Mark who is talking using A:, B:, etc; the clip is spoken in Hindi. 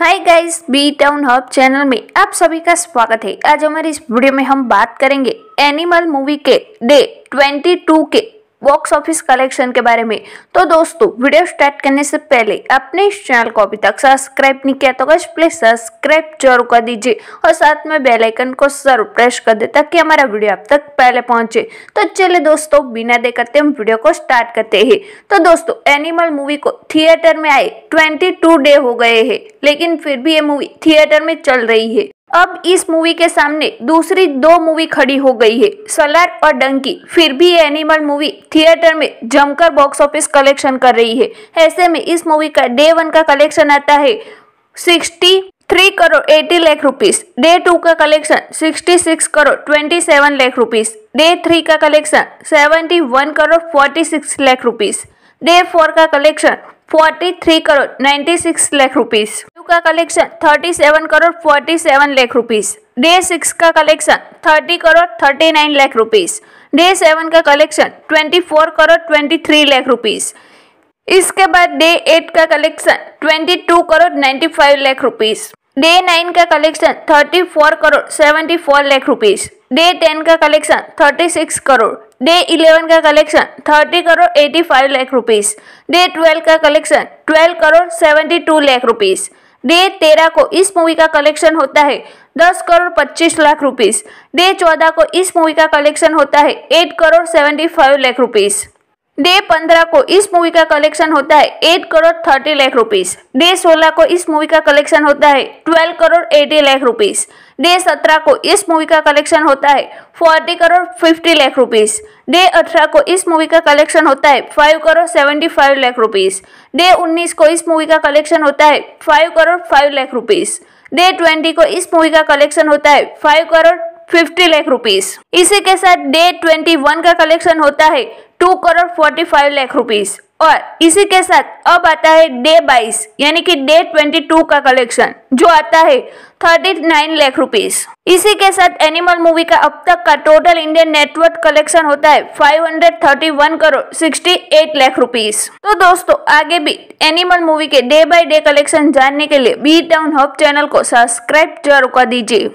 A: हाय guys B town hub channel में आप सभी का स्वागत है आज हमारे इस वीडियो में हम बात करेंगे एनिमल मूवी के डे 22 के बॉक्स ऑफिस कलेक्शन के बारे में तो दोस्तों वीडियो स्टार्ट करने से पहले अपने इस चैनल को अभी तक सब्सक्राइब नहीं किया तो बस प्लीज सब्सक्राइब जरूर कर दीजिए और साथ में बेल आइकन को जरूर प्रेस कर दे ताकि हमारा वीडियो अब तक पहले पहुंचे तो चलिए दोस्तों बिना दे करते हम वीडियो को स्टार्ट करते हैं तो दोस्तों एनिमल मूवी को थिएटर में आए ट्वेंटी डे हो गए है लेकिन फिर भी ये मूवी थिएटर में चल रही है अब इस मूवी के सामने दूसरी दो मूवी खड़ी हो गई है सलार और डंकी फिर भी ये एनिमल मूवी थिएटर में जमकर बॉक्स ऑफिस कलेक्शन कर रही है ऐसे में इस मूवी का डे वन का कलेक्शन आता है sixty three crore eighty lakh rupees day two का collection sixty six crore twenty seven lakh rupees day three का collection seventy one crore forty six lakh rupees day four का collection forty three crore ninety six lakh rupees का collection 37 crore 47 lakh rupees day six का collection 30 crore 39 lakh rupees day seven का कलेक्शन 24 करोड़ 23 लाख रुपीस इसके बाद डे एट का collection 22 crore 95 lakh rupees day nine का collection 34 crore 74 lakh rupees day ten का कलेक्शन 36 करोड़ डे इलेवन का collection 30 crore 85 lakh rupees day twelve का collection 12 crore 72 lakh rupees day तेरह को इस मूवी का कलेक्शन होता है दस करोड़ पच्चीस लाख रुपीस डे चौदह को इस मूवी का कलेक्शन होता है eight crore seventy five lakh rupees day पंद्रह को इस मूवी का कलेक्शन होता है eight crore thirty lakh rupees day सोलह को इस मूवी का कलेक्शन होता है twelve crore eighty lakh rupees day सत्रह को इस मूवी का कलेक्शन होता है forty crore fifty lakh rupees day अठारह को इस मूवी का कलेक्शन होता है five crore seventy five lakh rupees day उन्नीस को इस मूवी का कलेक्शन होता है five crore five lakh rupees day twenty को इस मूवी का कलेक्शन होता है five crore fifty lakh rupees इसी के साथ डे ट्वेंटी वन का कलेक्शन होता है two crore forty five lakh rupees और इसी के साथ अब आता है डे बाईस यानी कि डे ट्वेंटी टू का कलेक्शन जो आता है थर्टी नाइन लाख रुपीस इसी के साथ एनिमल मूवी का अब तक का टोटल इंडियन नेटवर्क कलेक्शन होता है 531 करोड़ 68 लाख रुपीस तो दोस्तों आगे भी एनिमल मूवी के डे बाय डे कलेक्शन जानने के लिए बी टाउन हब चैनल को सब्सक्राइब जरूर कर दीजिए